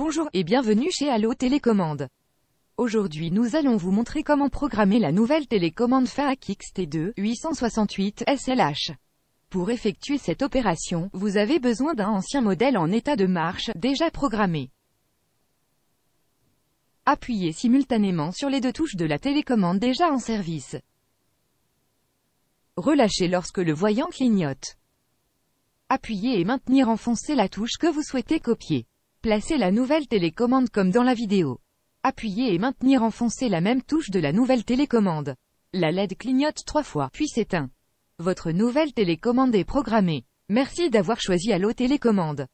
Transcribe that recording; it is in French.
Bonjour et bienvenue chez Allo Télécommande. Aujourd'hui nous allons vous montrer comment programmer la nouvelle télécommande FAAC t 2 868 SLH. Pour effectuer cette opération, vous avez besoin d'un ancien modèle en état de marche, déjà programmé. Appuyez simultanément sur les deux touches de la télécommande déjà en service. Relâchez lorsque le voyant clignote. Appuyez et maintenir enfoncé la touche que vous souhaitez copier. Placez la nouvelle télécommande comme dans la vidéo. Appuyez et maintenir enfoncé la même touche de la nouvelle télécommande. La LED clignote trois fois, puis s'éteint. Votre nouvelle télécommande est programmée. Merci d'avoir choisi Allo Télécommande.